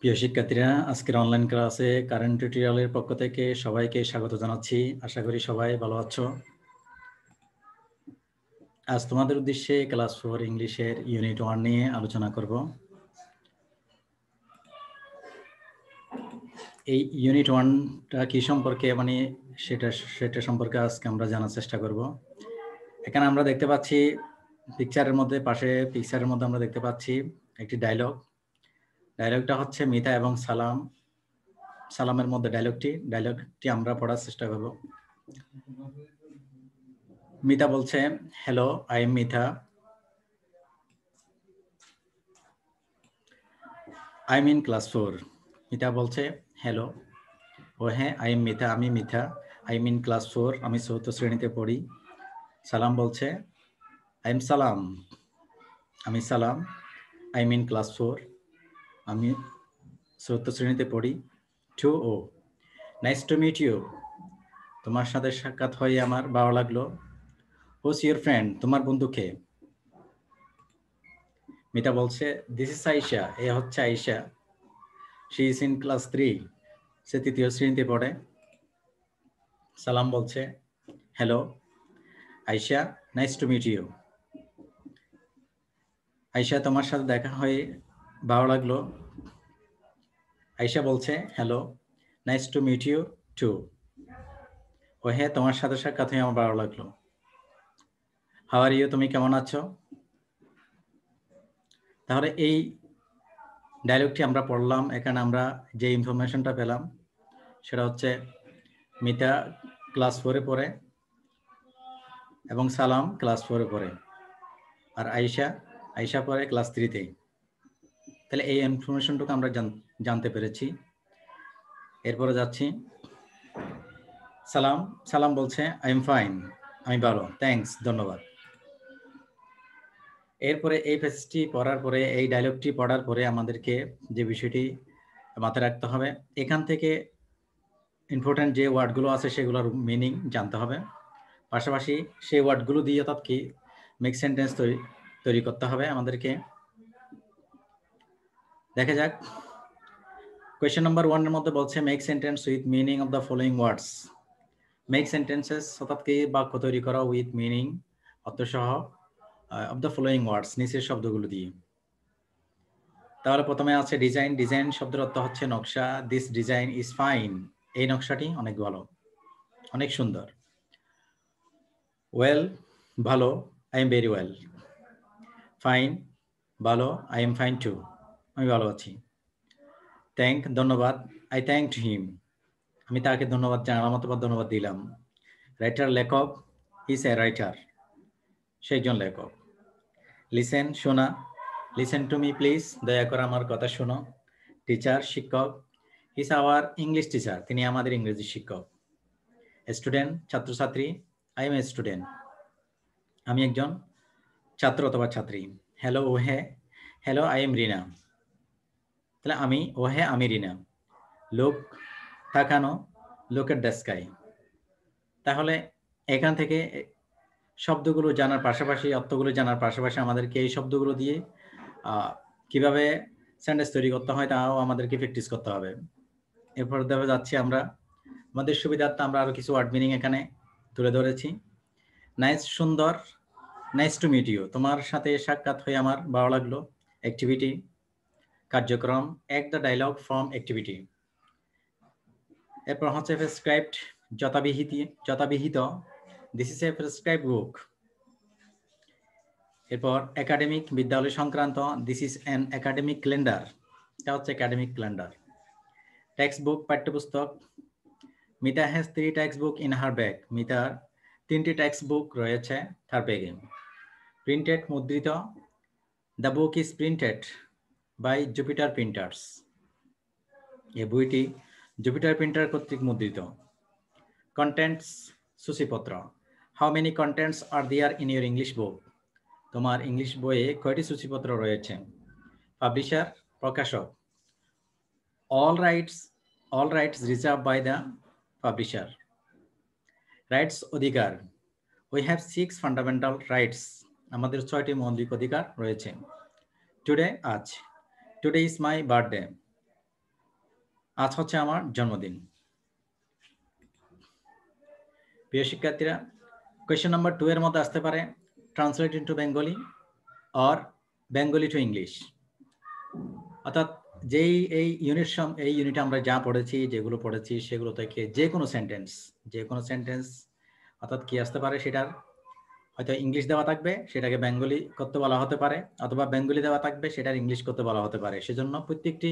প্রিয় শিক্ষার্থীরা আজকের অনলাইন ক্লাসে কারেন্ট টিউটোরিয়ালের পক্ষ থেকে সবাইকে স্বাগত জানাচ্ছি আশা করি সবাই ভালো আছো আজ তোমাদের উদ্দেশ্যে ক্লাস ফোর ইংলিশের ইউনিট ওয়ান নিয়ে আলোচনা করব এই ইউনিট ওয়ানটা কি সম্পর্কে মানে সেটা সেটা সম্পর্কে আজকে আমরা জানার চেষ্টা করব এখানে আমরা দেখতে পাচ্ছি পিকচারের মধ্যে পাশে পিকচারের মধ্যে আমরা দেখতে পাচ্ছি একটি ডায়লগ ডায়লগটা হচ্ছে মিতা এবং সালাম সালামের মধ্যে ডায়লগটি ডায়লগটি আমরা পড়ার চেষ্টা করব মিতা বলছে hello I am Mita I mean class four Mita বলছে হ্যালো ও হ্যাঁ আই এম মিথা আমি Mitha I mean class four আমি চৌথ শ্রেণীতে পড়ি সালাম বলছে আই এম সালাম আমি সালাম আই মিন ক্লাস ফোর আমি চতুর্থ শ্রেণীতে পড়ি টু ও নাইস টু মিট ইউ তোমার সাথে সাক্ষাৎ হয়ে আমার ভালো লাগলো হোস ইউর ফ্রেন্ড তোমার বন্ধুকে মিতা বলছে দিস ইস আইসা এ হচ্ছে Aisa she is in class three সে তৃতীয় শ্রেণীতে পড়ে সালাম বলছে হ্যালো আইসা নাইস টু মিট ইউ আইসা তোমার সাথে দেখা হয়ে ভালো লাগলো আইসা বলছে hello nice to meet you too ও হ্যাঁ তোমার সাথে সাক্ষাৎ হয়ে আমার ভালো লাগলো হাওয়ার ইউ তুমি কেমন আছো তাহলে এই ডায়লগটি আমরা পড়লাম এখানে আমরা যে ইনফরমেশনটা পেলাম সেটা হচ্ছে মিতা ক্লাস ফোরে পড়ে এবং সালাম ক্লাস ফোরে পড়ে আর আইসা আয়শা পড়ে ক্লাস থ্রিতেই তাহলে এই ইনফরমেশনটুকু আমরা জানতে পেরেছি এরপরে যাচ্ছি সালাম সালাম বলছে আই এম ফাইন আমি ভালো থ্যাংকস ধন্যবাদ এরপরে এই ফেসটি পড়ার পরে এই ডায়লগটি পড়ার পরে আমাদেরকে যে বিষয়টি মাথায় রাখতে হবে এখান থেকে ইম্পর্ট্যান্ট যে ওয়ার্ডগুলো আছে সেগুলোর মিনিং জানতে হবে পাশাপাশি সেই ওয়ার্ডগুলো দিয়ে অর্থাৎ কি মেক সেন্টেন্স তৈরি তৈরি করতে হবে আমাদেরকে দেখা যাক কোয়েশ্চেন নাম্বার ওয়ানের মধ্যে বলছে make sentence with meaning of the following words make sentences অর্থাৎ কি বাক্য তৈরি করা উইথ মিনিং অর্থসহ অফ দ্য ফলোয়িং ওয়ার্ডস নিচের শব্দগুলো দিয়ে তাহলে প্রথমে আছে ডিজাইন ডিজাইন শব্দের অর্থ হচ্ছে নকশা দিস ডিজাইন ইজ ফাইন এই নকশাটি অনেক ভালো অনেক সুন্দর ওয়েল ভালো I am very well fine ভালো আই এম ফাইন টু আমি ভালো আছি থ্যাংক ধন্যবাদ আই থ্যাংক হিম আমি তাকে ধন্যবাদ জানার মতো ধন্যবাদ দিলাম রাইটার লেখক ইস এ রাইটার সে একজন লেখক লিসেন শোনা লিসেন টু মি প্লিজ দয়া করে আমার কথা শোনো টিচার শিক্ষক ইস আওয়ার ইংলিশ টিচার তিনি আমাদের ইংরেজি শিক্ষক স্টুডেন্ট ছাত্রছাত্রী আই এম এ স্টুডেন্ট আমি একজন ছাত্র অথবা ছাত্রী হ্যালো ও হ্যাঁ হ্যালো আই এম রিনা তাহলে আমি ওহে রিনা লোক তাকানো লোকের ডেস্কাই তাহলে এখান থেকে শব্দগুলো জানার পাশাপাশি অর্থগুলো জানার পাশাপাশি আমাদেরকে এই শব্দগুলো দিয়ে কিভাবে স্যান্ডেজ তৈরি করতে হয় তাও আমাদেরকে প্র্যাকটিস করতে হবে এরপর দেখা যাচ্ছি আমরা আমাদের সুবিধার্থে আমরা আরও কিছু ওয়ার্ড মিনিং এখানে তুলে ধরেছি নাইস সুন্দর নাইস টু মিট ইউ তোমার সাথে সাক্ষাৎ হয়ে আমার ভালো লাগলো অ্যাক্টিভিটি কার্যক্রম এক দ্য ডায়লগ ফ্রম অ্যাক্টিভিটি এরপর হচ্ছে প্রেসক্রাইবড যথাবিহিত যথাবিহিত this is a prescribe book এরপর একাডেমিক বিদ্যালয় সংক্রান্ত this is an academic calendar এটা হচ্ছে একাডেমিক ক্যালেন্ডার টেক্সট বুক পাঠ্যপুস্তক Mita has three text book in her bag মিতার তিনটি টেক্সট বুক রয়েছে তার ব্যাগে প্রিন্টেড মুদ্রিত the book is printed by Jupiter printers এ বইটি জুপিটার প্রিন্টার কর্তৃক মুদ্রিত কন্টেন্টস সূচিপত্র how many contents are there in your English book তোমার ইংলিশ বইয়ে কয়টি সূচিপত্র রয়েছে পাবলিশার প্রকাশক all rights all rights reserve by the publisher rights অধিকার we have six fundamental rights আমাদের ছয়টি মৌলিক অধিকার রয়েছে টুডে আজ টুডে ইজ মাই বার্থডে আজ হচ্ছে আমার জন্মদিন প্রিয় শিক্ষার্থীরা কোয়েশ্চেন নাম্বার টু এর মধ্যে আসতে পারে translate to Bengali or Bengali to English অর্থাৎ যেই এই ইউনিট সম এই ইউনিটে আমরা যা পড়েছি যেগুলো পড়েছি সেগুলো থেকে যে কোনো সেন্টেন্স যে কোনো সেন্টেন্স অর্থাৎ কি আসতে পারে সেটার হয়তো ইংলিশ দেওয়া থাকবে সেটাকে বেঙ্গলি করতে বলা হতে পারে অথবা বেঙ্গলি দেওয়া থাকবে সেটার ইংলিশ করতে বলা হতে পারে সেজন্য প্রত্যেকটি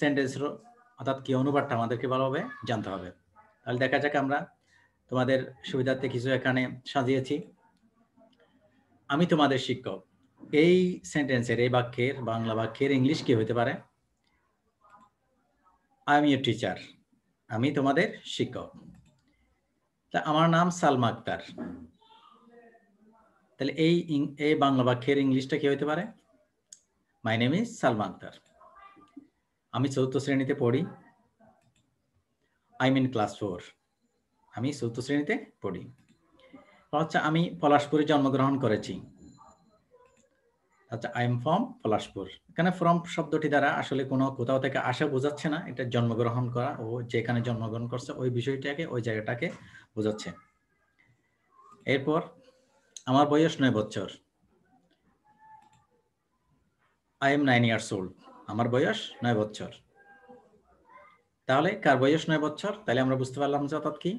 সেন্টেন্স অর্থাৎ কি অনুবাদটা আমাদেরকে ভালোভাবে জানতে হবে তাহলে দেখা যাক আমরা তোমাদের সুবিধার্থে কিছু এখানে সাজিয়েছি আমি তোমাদের শিক্ষক এই সেন্টেন্সের এই বাক্যের বাংলা বাক্যের ইংলিশ কি হতে পারে আই এম ইউর টিচার আমি তোমাদের শিক্ষক তা আমার নাম সালমা আক্তার তাহলে এই এই বাংলা বাক্যের ইংলিশটা কি হইতে পারে my name is Salman Akter আমি চতুর্থ শ্রেণীতে পড়ি আই মিন ক্লাস ফোর আমি চতুর্থ শ্রেণীতে পড়ি হচ্ছে আমি পলাশপুরে জন্মগ্রহণ করেছি আচ্ছা আই এম ফ্রম পলাশপুর এখানে ফ্রম শব্দটি দ্বারা আসলে কোনো কোথাও থেকে আসা বোঝাচ্ছে না এটা জন্মগ্রহণ করা ও যেখানে জন্মগ্রহণ করছে ওই বিষয়টাকে ওই জায়গাটাকে বোঝাচ্ছে এরপর আমার বয়স নয় বছর I am nine years old আমার বয়স নয় বছর তাহলে কার বয়স নয় বছর তাহলে আমরা বুঝতে পারলাম যে অর্থাৎ কি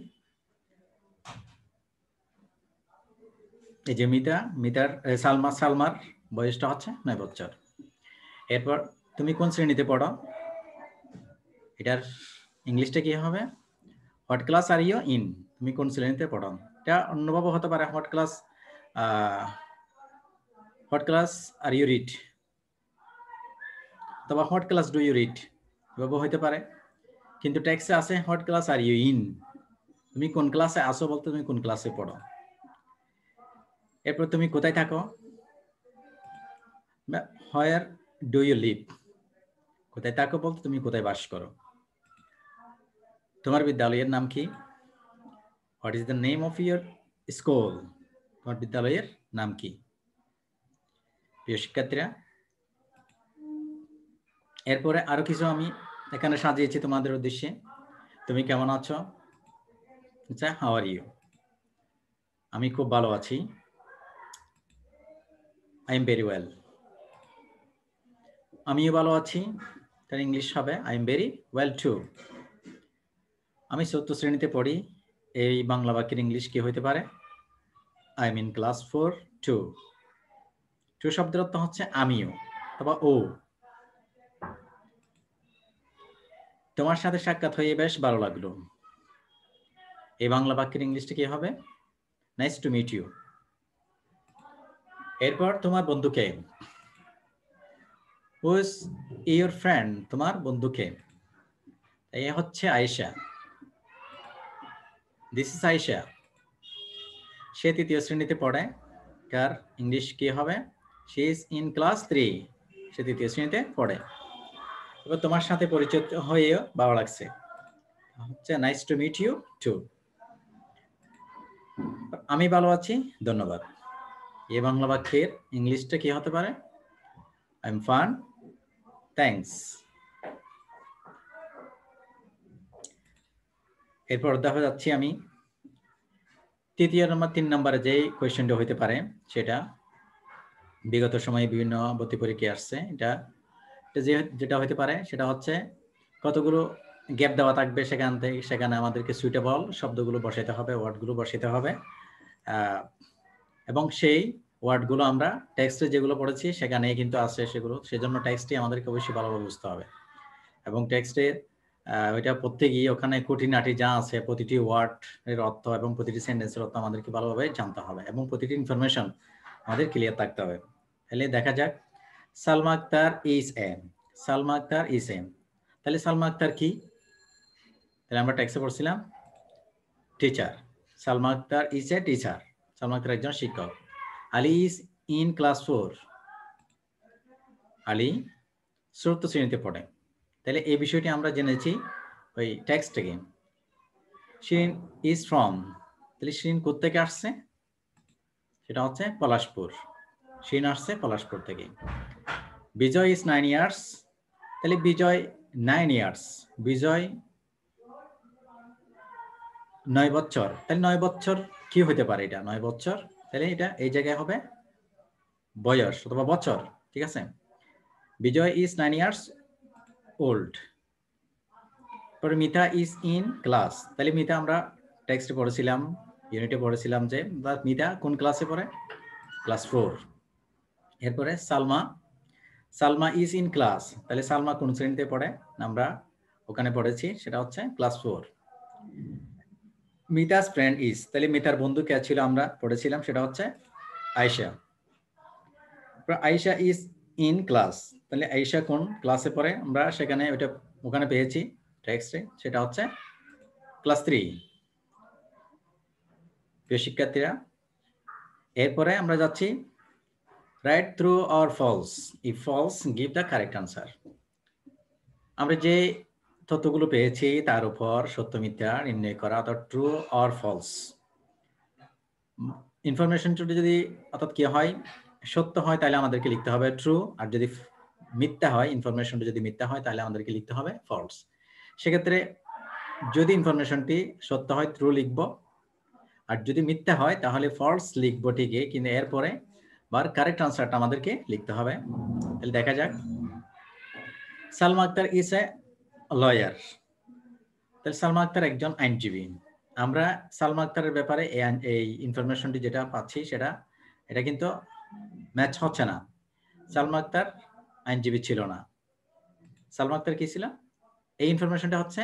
এই যে মিতা মিতার সালমা সালমার বয়সটা হচ্ছে নয় বছর এরপর তুমি কোন শ্রেণীতে পড়ো এটার ইংলিশটা কি হবে what class are you in তুমি কোন শ্রেণীতে পড়ো এটা অন্যভাবে হতে পারে what class Uh, what class are you read? তবে what class do you read এভাবে হইতে পারে কিন্তু ট্যাক্সে আছে what class are you in তুমি কোন ক্লাসে আসো বলতে তুমি কোন ক্লাসে পড়ো এরপর তুমি কোথায় থাকো হয়ার ডু ইউ লিভ কোথায় থাকো বলতে তুমি কোথায় বাস করো তোমার বিদ্যালয়ের নাম কি what is the name of your school তোমার বিদ্যালয়ের নাম কি প্রিয় শিক্ষার্থীরা এরপরে আরো কিছু আমি এখানে সাজিয়েছি তোমাদের উদ্দেশ্যে তুমি কেমন আছো আচ্ছা হাও আর ইউ আমি খুব ভালো আছি আই এম ভেরি ওয়েল আমিও ভালো আছি তার ইংলিশ হবে I am very well too আমি চতুর্থ শ্রেণীতে পড়ি এই বাংলা বাক্যের ইংলিশ কি হইতে পারে I mean class four to to শব্দের অর্থ হচ্ছে আমিও অথবা ও তোমার সাথে সাক্ষাৎ হয়ে বেশ ভালো লাগলো এই বাংলা বাক্যের ইংলিশটা কি হবে নাইস টু মিট ইউ এরপর তোমার বন্ধুকে হুজ ইয়োর ফ্রেন্ড তোমার বন্ধুকে এ হচ্ছে আয়েশা দিস ইস আয়েশা সে তৃতীয় শ্রেণীতে পড়ে তার ইংলিশ কি হবে she is in class three সে তৃতীয় শ্রেণীতে পড়ে এবার তোমার সাথে পরিচিত হয়েও ভালো লাগছে হচ্ছে nice to meet you too আমি ভালো আছি ধন্যবাদ এ বাংলা বাক্যের ইংলিশটা কি হতে পারে আই এম ফান থ্যাংকস এরপর দেখা যাচ্ছি আমি তৃতীয় নম্বর তিন নম্বরে যে কোয়েশ্চেনটা হইতে পারে সেটা বিগত সময়ে বিভিন্ন ভর্তি পরীক্ষায় আসছে এটা যে যেটা হইতে পারে সেটা হচ্ছে কতগুলো গ্যাপ দেওয়া থাকবে সেখান থেকে সেখানে আমাদেরকে সুইটেবল শব্দগুলো বসাইতে হবে ওয়ার্ডগুলো বসাইতে হবে এবং সেই ওয়ার্ডগুলো আমরা টেক্সটে যেগুলো পড়েছি সেখানে কিন্তু আছে সেগুলো সেজন্য টেক্সটটি আমাদেরকে অবশ্যই ভালোভাবে বুঝতে হবে এবং টেক্সটের ওইটা প্রত্যেকই ওখানে খুঁটিনাটি যা আছে প্রতিটি ওয়ার্ড এর অর্থ এবং প্রতিটি সেন্টেন্সের অর্থ আমাদেরকে ভালোভাবে জানতে হবে এবং প্রতিটি ইনফরমেশন আমাদের ক্লিয়ার থাকতে হবে তাহলে দেখা যাক Salma Akter is am Salma Akter is am তাহলে সালমা আক্তার কি তাহলে আমরা ট্যাক্সে পড়ছিলাম teacher Salma Akter is a teacher Salma Akter একজন শিক্ষক Ali is in class four Ali চতুর্থ শ্রেণীতে পড়ে তাহলে এই বিষয়টি আমরা জেনেছি ওই টেক্সট থেকে শিরিন ইজ ফ্রম তাহলে শিরিন কোথেকে আসছে সেটা হচ্ছে পলাশপুর শিরিন আসছে পলাশপুর থেকে বিজয় ইজ নাইন ইয়ার্স তাহলে বিজয় নাইন ইয়ার্স বিজয় নয় বছর তাহলে নয় বছর কি হতে পারে এটা নয় বছর তাহলে এটা এই জায়গায় হবে বয়স অথবা বছর ঠিক আছে Bijoy is nine years old পরে মিতা ইজ ইন ক্লাস তাহলে মিতা আমরা টেক্সটে পড়েছিলাম ইউনিটে পড়েছিলাম যে মিতা কোন ক্লাসে পড়ে ক্লাস ফোর এরপরে Salma Salma is in class তাহলে সালমা কোন শ্রেণীতে পড়ে আমরা ওখানে পড়েছি সেটা হচ্ছে class four Mita's friend is তাহলে মিতার বন্ধু কে ছিল আমরা পড়েছিলাম সেটা হচ্ছে Ayesha Ayesha is in class তাহলে আইসা কোন ক্লাসে পড়ে আমরা সেখানে ওইটা ওখানে পেয়েছি টেক্সটে সেটা হচ্ছে ক্লাস থ্রি প্রিয় শিক্ষার্থীরা এরপরে আমরা যাচ্ছি রাইট থ্রু আওয়ার ফলস ই false give the correct answer আমরা যে তথ্যগুলো পেয়েছি তার উপর সত্য মিথ্যা নির্ণয় করা অর্থাৎ ট্রু আর ফলস ইনফরমেশন যদি অর্থাৎ কি হয় সত্য হয় তাহলে আমাদেরকে লিখতে হবে ট্রু আর যদি মিথ্যা হয় ইনফরমেশনটা যদি মিথ্যা হয় তাহলে আমাদেরকে লিখতে হবে ফলস সেক্ষেত্রে যদি ইনফরমেশনটি সত্য হয় ট্রু লিখব আর যদি মিথ্যা হয় তাহলে ফলস লিখবো ঠিকই কিন্তু এরপরে বার কারেক্ট আনসারটা আমাদেরকে লিখতে হবে তাহলে দেখা যাক Salma Akter is a lawyer তাহলে সালমা আক্তার একজন আইনজীবী আমরা সালমা আক্তারের ব্যাপারে এই ইনফরমেশনটি যেটা পাচ্ছি সেটা এটা কিন্তু ম্যাচ হচ্ছে না সালমা আক্তার আইনজীবী ছিল না সালমা আক্তার কি ছিল এই ইনফরমেশনটা হচ্ছে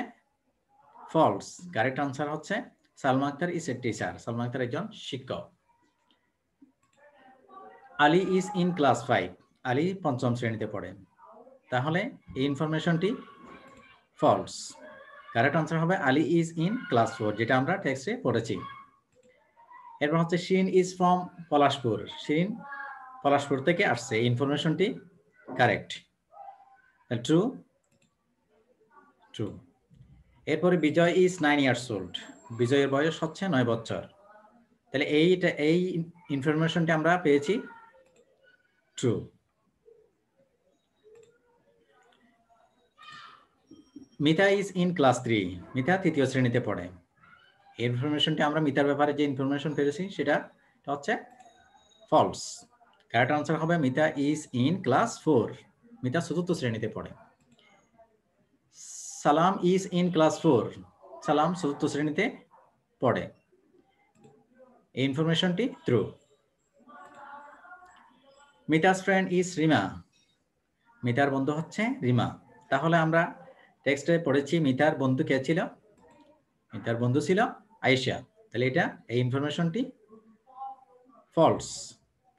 ফলস কারেক্ট আনসার হচ্ছে Salma Akter is a teacher Salma Akter একজন শিক্ষক Ali is in class five Ali পঞ্চম শ্রেণীতে পড়েন তাহলে এই ইনফরমেশনটি ফলস কারেক্ট আনসার হবে Ali is in class four যেটা আমরা টেক্সটে পড়েছি এরপর হচ্ছে শিন ইজ ফ্রম পলাশপুর শিন পলাশপুর থেকে আসছে ইনফরমেশনটি কারেক্ট ট্রু ট্রু এরপরে Bijoy is nine years old বিজয়ের বয়স হচ্ছে নয় বছর তাহলে এইটা এই ইনফরমেশনটা আমরা পেয়েছি true Mita is in class three Mita তৃতীয় শ্রেণীতে পড়ে ইনফরমেশনটা আমরা মিতার ব্যাপারে যে ইনফরমেশন পেয়েছি সেটা হচ্ছে ফলস কারেক্ট আনসার হবে Mita is in class four Mita চতুর্থ শ্রেণীতে পড়ে সালাম ইজ ইন ক্লাস ফোর সালাম চতুর্থ শ্রেণীতে পড়ে এই ইনফরমেশনটি true Mita's friend is Rima মিতার বন্ধু হচ্ছে রিমা তাহলে আমরা টেক্সটে পড়েছি মিতার বন্ধু কে ছিল মিতার বন্ধু ছিল আয়েশা তাহলে এটা এই ইনফরমেশনটি ফলস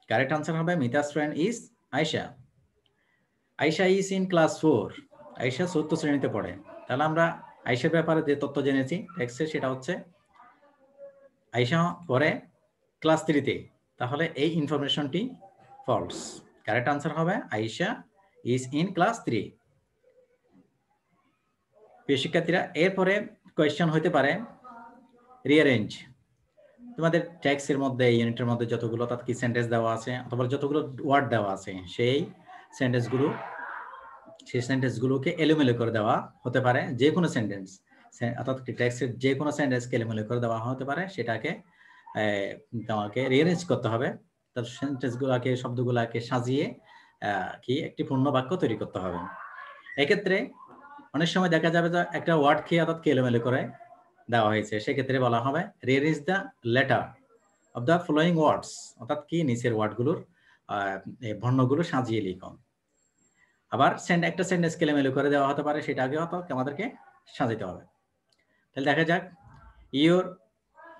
কারেক্ট আনসার হবে Mita's friend is Ayesha Ayesha is in class four Ayesha চতুর্থ শ্রেণীতে পড়ে তাহলে আমরা আয়সার ব্যাপারে যে তথ্য জেনেছি টেক্সটে সেটা হচ্ছে আয়শা পড়ে ক্লাস থ্রিতে তাহলে এই ইনফরমেশনটি ফলস কারেক্ট আনসার হবে Ayesha is in class three প্রিয় শিক্ষার্থীরা এরপরে কোয়েশ্চন হতে পারে রিয়ারেঞ্জ তোমাদের ট্যাক্সের মধ্যে ইউনিটের মধ্যে যতগুলো তার কি সেন্টেন্স দেওয়া আছে অথবা যতগুলো ওয়ার্ড দেওয়া আছে সেই সেন্টেন্সগুলো সেই সেন্টেন্সগুলোকে এলোমেলো করে দেওয়া হতে পারে যে কোনো সেন্টেন্স অর্থাৎ ট্যাক্সের যে কোনো সেন্টেন্সকে এলোমেলো করে দেওয়া হতে পারে সেটাকে তোমাকে রিঅ্যারেঞ্জ করতে হবে তার সেন্টেন্সগুলোকে শব্দগুলোকে সাজিয়ে কি একটি পূর্ণ বাক্য তৈরি করতে হবে এক্ষেত্রে অনেক সময় দেখা যাবে যে একটা ওয়ার্ডকে অর্থাৎ এলোমেলো করে দেওয়া হয়েছে সেক্ষেত্রে বলা হবে rare is the letter of the following words অর্থাৎ কি নিচের ওয়ার্ডগুলোর বর্ণগুলো সাজিয়ে লিখো আবার সেন্ড একটা সেন্টেন্স মেলে করে দেওয়া হতে পারে সেটা আগে হয়তো আমাদেরকে সাজাতে হবে তাহলে দেখা যাক your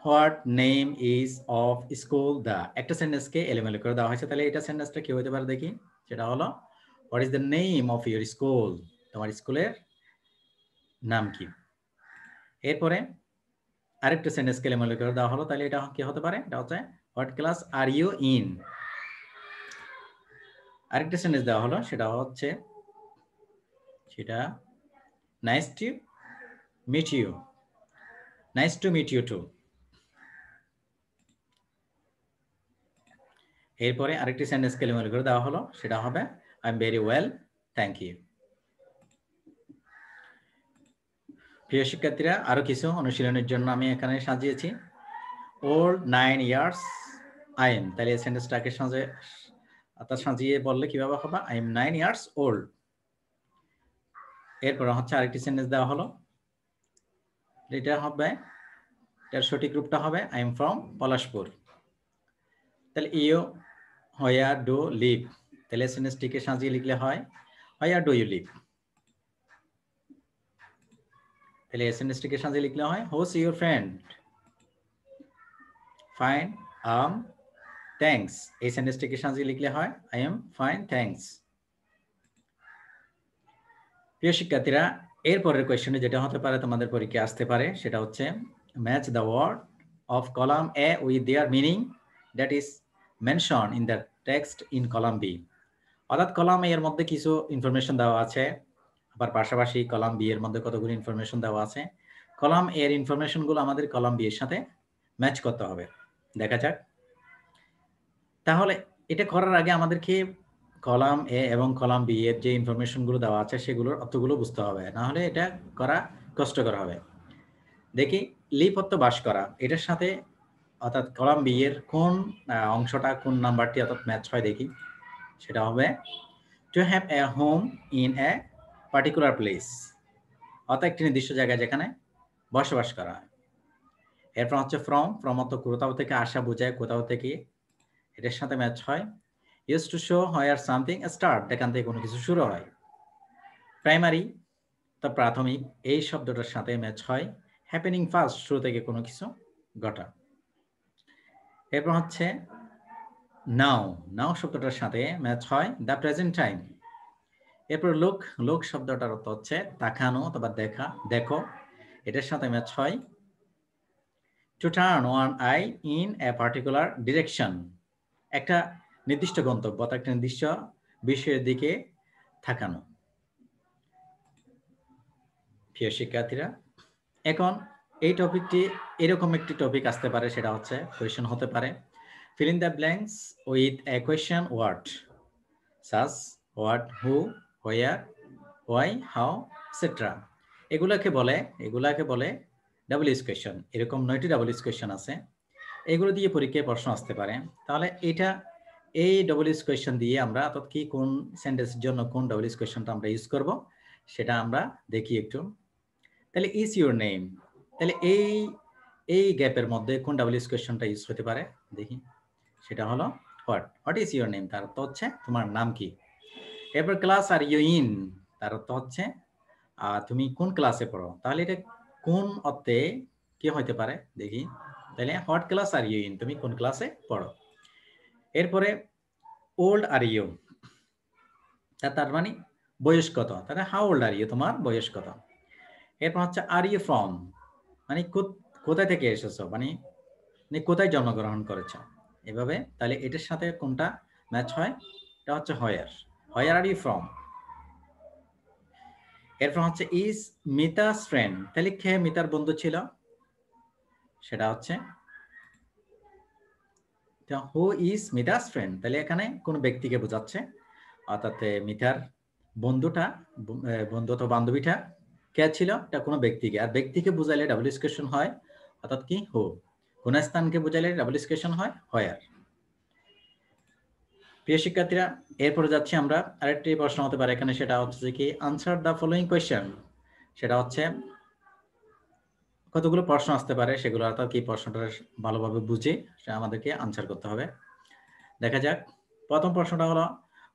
what name is of school the একটা সেন্টেন্সকে এলোমেলো করে দেওয়া হয়েছে তাহলে এটা সেন্টেন্সটা কি হতে পারে দেখি সেটা হলো what is the name of your school তোমার স্কুলের নাম কি এরপরে আরেকটু সেন্টেন্স স্কেলে মূল্য করে দেওয়া হলো তাহলে এটা কি হতে পারে এটা হচ্ছে what class are you in আরেকটা সেন্টেন্স দেওয়া হলো সেটা হচ্ছে সেটা nice to meet you nice to meet you too এরপরে আরেকটি সেন্টেন্স স্কেলে মূল্য করে দেওয়া হলো সেটা হবে I am very well thank you প্রিয় শিক্ষার্থীরা আরো কিছু অনুশীলনের জন্য আমি এখানে সাজিয়েছি old nine years I am তাহলে এই সেন্টেন্সটাকে সাজে তার সাজিয়ে বললে কিভাবে হবে I am nine years old এরপর হচ্ছে আরেকটি সেন্টেন্স দেওয়া হলো এটা হবে এটার সঠিক রূপটা হবে আই এম ফ্রম পলাশপুর তাহলে ইউ হয়া ডু লিভ তাহলে সেন্টেন্সটিকে সাজিয়ে লিখলে হয় হয়া ডু ইউ লিভ তাহলে এসএনএসটিকে সাথে লিখলে হয় how's your friend fine am thanks এই সেন্টেন্সটিকে সাথে লিখলে হয় আই এম ফাইন থ্যাংকস প্রিয় শিক্ষার্থীরা এরপরের কোয়েশ্চনে যেটা হতে পারে তোমাদের পরীক্ষা আসতে পারে সেটা হচ্ছে match the word of column A with their meaning that is mention in the text in column B অর্থাৎ কলাম এর মধ্যে কিছু ইনফরমেশন দেওয়া আছে আবার পাশাপাশি কলাম বি এর মধ্যে কতগুলো ইনফরমেশন দেওয়া আছে কলাম এর ইনফরমেশনগুলো আমাদের কলাম বি এর সাথে ম্যাচ করতে হবে দেখা যাক তাহলে এটা করার আগে আমাদেরকে কলাম এ এবং কলাম বি এর যে ইনফরমেশনগুলো দেওয়া আছে সেগুলোর অর্থগুলো বুঝতে হবে না হলে এটা করা কষ্টকর হবে দেখি লিপত্ব বাস করা এটার সাথে অর্থাৎ কলাম বি এর কোন অংশটা কোন নাম্বারটি অর্থাৎ ম্যাচ হয় দেখি সেটা হবে to have a home in a particular place অর্থাৎ একটি নির্দিষ্ট জায়গায় যেখানে বসবাস করা হয় এরপর হচ্ছে ফ্রম ফ্রম অর্থ কোথাও থেকে আসা বোঝায় কোথাও থেকে এটার সাথে ম্যাচ হয় ইউজ টু শো হয় আর সামথিং স্টার্ট এখান থেকে কোনো কিছু শুরু হয় প্রাইমারি তো প্রাথমিক এই শব্দটার সাথে ম্যাচ হয় হ্যাপেনিং ফার্স্ট শুরু থেকে কোনো কিছু ঘটা এরপর হচ্ছে নাও নাও শব্দটার সাথে ম্যাচ হয় দ্য প্রেজেন্ট টাইম এরপর লোক লোক শব্দটার অর্থ হচ্ছে তাকানো অথবা দেখা দেখো এটার সাথে ম্যাচ হয় to turn one eye in a particular direction একটা নির্দিষ্ট গন্তব্য অর্থাৎ একটা নির্দিষ্ট বিষয়ের দিকে থাকানো প্রিয় শিক্ষার্থীরা এখন এই টপিকটি এরকম একটি টপিক আসতে পারে সেটা হচ্ছে কোয়েশন হতে পারে fill in the blanks with a question word such word who where why how etcetera এগুলাকে বলে এগুলাকে বলে ডাবল ইস কোয়েশন এরকম নয়টি ডাবল ইউজ কোয়েশন আছে এগুলো দিয়ে পরীক্ষায় প্রশ্ন আসতে পারে তাহলে এটা এই ডবল ইস কোয়েশন দিয়ে আমরা অর্থাৎ কি কোন সেন্টেন্সের জন্য কোন ডবল ইউজ কোয়েশনটা আমরা ইউজ করব সেটা আমরা দেখি একটু তাহলে ইজ ইউর নেম তাহলে এই এই গ্যাপের মধ্যে কোন ডাবল ইউজ কোয়েশনটা ইউজ হতে পারে দেখি সেটা হলো what what is your name তার অর্থ হচ্ছে তোমার নাম কি এবার ক্লাস আর ইউ ইন তার অর্থ হচ্ছে তুমি কোন ক্লাসে পড়ো তাহলে এটা কোন অর্থে কি হইতে পারে দেখি তাহলে what class are you in তুমি কোন ক্লাসে পড়ো এরপরে ওল্ড আর ইউ তার মানে বয়স কত তাহলে হাউ ওল্ড আর ইউ তোমার বয়স কত এরপর হচ্ছে আর ইউ ফ্রম মানে কোথায় থেকে এসেছো মানে, মানে কোথায় জন্মগ্রহণ করেছ এভাবে তাহলে এটার সাথে কোনটা ম্যাচ হয় এটা হচ্ছে হয়ার হোয়ার আর ইউ ফ্রম এরপর হচ্ছে ইজ মিতাস ফ্রেন্ড তাহলে কে মিতার বন্ধু ছিল সেটা হচ্ছে হু ইজ মিতা ফ্রেন্ড তাহলে এখানে কোনো ব্যক্তিকে বোঝাচ্ছে অর্থাৎ মিতার বন্ধুটা বন্ধু অথবা বান্ধবীটা কে ছিল এটা কোনো ব্যক্তিকে আর ব্যক্তিকে বোঝালে ডাবল স্কেশন হয় অর্থাৎ কি হো কোন স্থানকে বোঝালে ডাবল স্কেশন হয় হয়ার প্রিয় শিক্ষার্থীরা এরপরে যাচ্ছি আমরা আরেকটি প্রশ্ন হতে পারে এখানে সেটা হচ্ছে কি আনসার দ্য ফলোয়িং কোয়েশ্চেন সেটা হচ্ছে কতগুলো প্রশ্ন আসতে পারে সেগুলো অর্থাৎ কি প্রশ্নটা ভালোভাবে বুঝে সেটা আমাদেরকে আনসার করতে হবে দেখা যাক প্রথম প্রশ্নটা হলো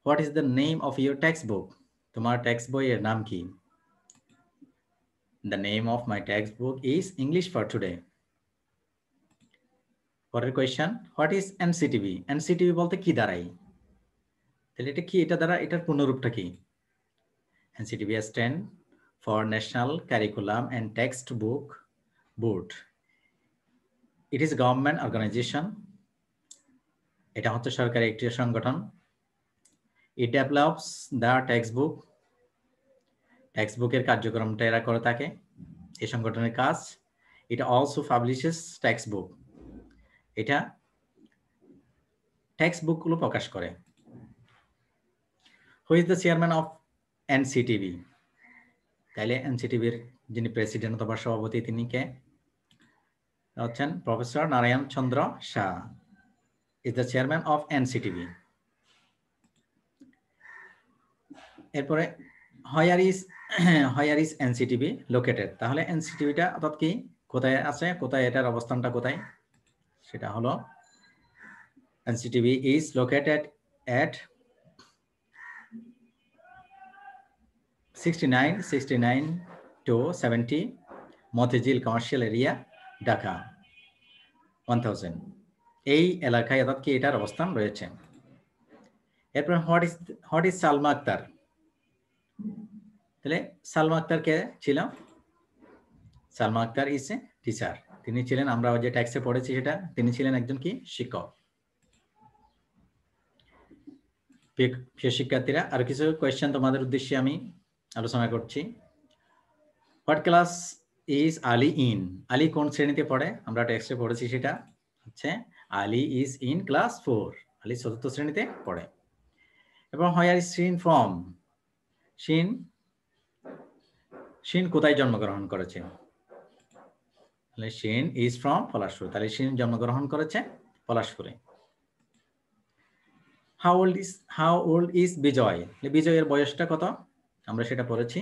what is the name of your text book তোমার টেক্সট বইয়ের নাম কি the name of my text book is English for today পরের question what is NCTB NCTB বলতে কি দাঁড়াই তাহলে এটা কি এটা দ্বারা এটার পূর্ণরূপটা কি NCTB stand for national curriculum and text book board it is government organization এটা হচ্ছে সরকারের একটি সংগঠন it develops the text book text বুকের কার্যক্রমটা এরা করে থাকে এই সংগঠনের কাজ এটা অলসো পাবলিশেস টেক্সট বুক এটা টেক্সট বুকগুলো প্রকাশ করে who is the chairman of NCTB তাইলে এনসিটিভির যিনি প্রেসিডেন্ট অথবা সভাপতি তিনি কে হচ্ছেন professor Narayan Chandra Shah is the chairman of NCTB এরপরে হয়ার ইজ হয়ার ইজ এনসিটিভি লোকেটেড তাহলে এনসিটিভিটা অর্থাৎ কি কোথায় আছে কোথায় এটার অবস্থানটা কোথায় সেটা হলো NCTB is located at 69, 69 to 70, Motijil commercial area, Dhaka, 1000. এই এলাকায় অর্থাৎ কি এটার অবস্থান রয়েছে এরপর what is what is Salma Akter তাহলে সালমা আক্তার কে ছিল Salma Akter is a teacher তিনি ছিলেন আমরা যে ট্যাক্সে পড়েছি সেটা তিনি ছিলেন একজন কি শিক্ষক প্রিয় শিক্ষার্থীরা আর কিছু কোয়েশ্চেন তোমাদের উদ্দেশ্যে আমি আলোচনা করছি what class is Ali in Ali কোন শ্রেণীতে পড়ে আমরা টেক্সটে পড়েছি সেটা হচ্ছে Ali is in class four Ali চতুর্থ শ্রেণীতে পড়ে এবং হয় আর সিন ফ্রম শিন সিন কোথায় জন্মগ্রহণ করেছে তাহলে শিন ইজ ফ্রম পলাশপুর তাহলে সিন জন্মগ্রহণ করেছে পলাশপুরে how old is how old is Bijoy বিজয়ের বয়সটা কত আমরা সেটা পড়েছি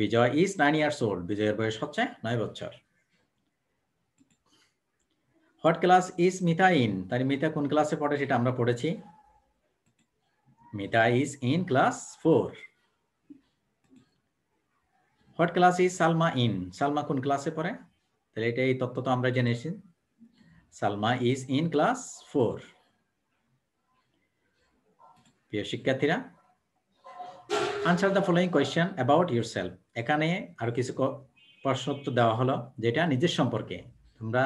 Bijoy is nine years old বিজয়ের বয়স হচ্ছে নয় বছর what class is Mita in তার মিতা কোন ক্লাসে পড়ে সেটা আমরা পড়েছি Mita is in class four what class is Salma in Salma কোন ক্লাসে পড়ে তাহলে এটা এই তত্ত্ব তো আমরা জেনেছি Salma is in class four প্রিয় শিক্ষার্থীরা answer the following question about yourself এখানে আরো কিছু প্রশ্নোত্তর দেওয়া হলো যেটা নিজের সম্পর্কে তোমরা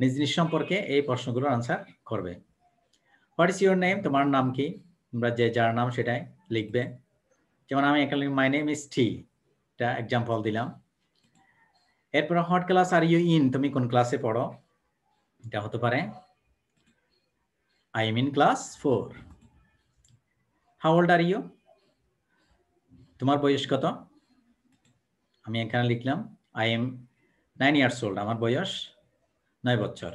নিজ নিজ সম্পর্কে এই প্রশ্নগুলোর আনসার করবে হোয়াট ইস ইউর নেম তোমার নাম কি তোমরা যে যার নাম সেটাই লিখবে যেমন আমি এখানে মাই নেম ইস টি এটা এক্সাম্পল দিলাম এরপর what class are you in তুমি কোন ক্লাসে পড়ো এটা হতে পারে I mean class four how old are you তোমার বয়স কত আমি এখানে লিখলাম I am nine years old আমার বয়স নয় বছর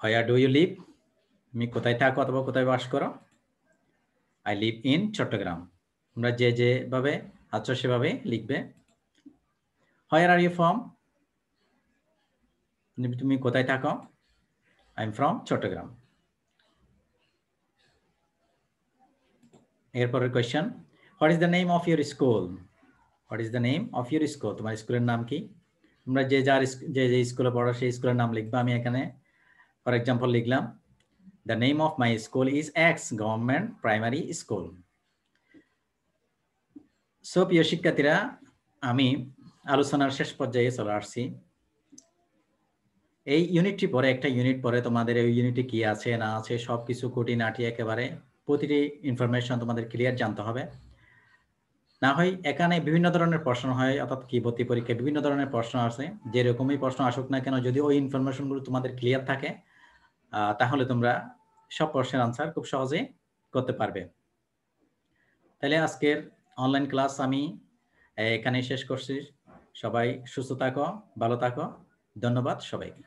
হোয়ার ডু ইউ লিভ তুমি কোথায় থাকো অথবা কোথায় বাস করো আই লিভ ইন চট্টগ্রাম তোমরা যে যেভাবে আছো সেভাবে লিখবে হয় আর ইউ ফ্রম তুমি কোথায় থাকো আই এম ফ্রম চট্টগ্রাম এরপরের question what is the name of your school what is the name of your school তোমার স্কুলের নাম কি তোমরা যে যার যে যে স্কুলে পড়ো সেই স্কুলের নাম লিখবা আমি এখানে ফর এক্সাম্পল লিখলাম the name of my school is X government primary school so প্রিয় শিক্ষার্থীরা আমি আলোচনার শেষ পর্যায়ে চলে আসছি এই ইউনিটটি পরে একটা ইউনিট পরে তোমাদের এই ইউনিটে কি আছে না আছে সব কিছু খুঁটিনাটি একেবারে প্রতিটি ইনফরমেশন তোমাদের ক্লিয়ার জানতে হবে না হয় এখানে বিভিন্ন ধরনের প্রশ্ন হয় অর্থাৎ কি ভর্তি পরীক্ষায় বিভিন্ন ধরনের প্রশ্ন আছে যেরকমই প্রশ্ন আসুক না কেন যদি ওই ইনফরমেশনগুলো তোমাদের ক্লিয়ার থাকে তাহলে তোমরা সব প্রশ্নের আনসার খুব সহজে করতে পারবে তাহলে আজকের অনলাইন ক্লাস আমি এখানে শেষ করছি সবাই সুস্থ থাকো ভালো থাকো ধন্যবাদ সবাইকে